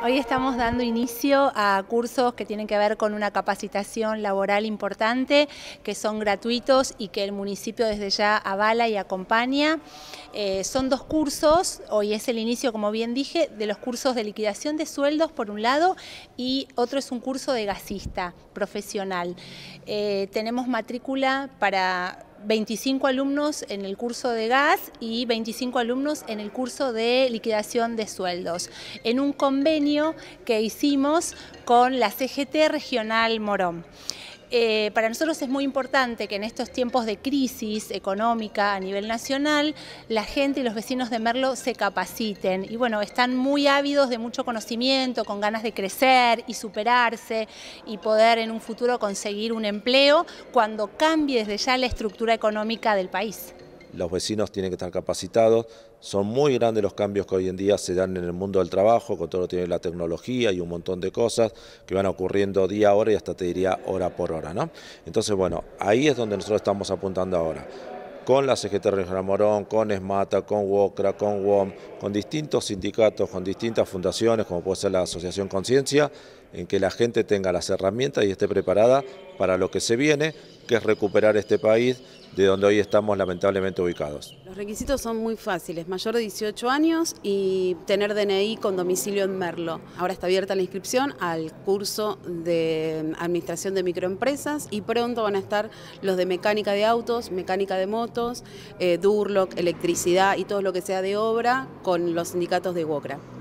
Hoy estamos dando inicio a cursos que tienen que ver con una capacitación laboral importante, que son gratuitos y que el municipio desde ya avala y acompaña. Eh, son dos cursos, hoy es el inicio, como bien dije, de los cursos de liquidación de sueldos por un lado y otro es un curso de gasista profesional. Eh, tenemos matrícula para 25 alumnos en el curso de gas y 25 alumnos en el curso de liquidación de sueldos, en un convenio que hicimos con la CGT Regional Morón. Eh, para nosotros es muy importante que en estos tiempos de crisis económica a nivel nacional, la gente y los vecinos de Merlo se capaciten. Y bueno, están muy ávidos de mucho conocimiento, con ganas de crecer y superarse y poder en un futuro conseguir un empleo cuando cambie desde ya la estructura económica del país los vecinos tienen que estar capacitados. Son muy grandes los cambios que hoy en día se dan en el mundo del trabajo, con todo lo que tiene la tecnología y un montón de cosas que van ocurriendo día a hora y hasta te diría hora por hora. ¿no? Entonces, bueno, ahí es donde nosotros estamos apuntando ahora con la CGT Regional Morón, con ESMATA, con WOCRA, con WOM, con distintos sindicatos, con distintas fundaciones, como puede ser la Asociación Conciencia, en que la gente tenga las herramientas y esté preparada para lo que se viene, que es recuperar este país, de donde hoy estamos lamentablemente ubicados. Los requisitos son muy fáciles, mayor de 18 años y tener DNI con domicilio en Merlo. Ahora está abierta la inscripción al curso de Administración de Microempresas y pronto van a estar los de Mecánica de Autos, Mecánica de Motos, eh, Durlock, Electricidad y todo lo que sea de obra con los sindicatos de WOCRA.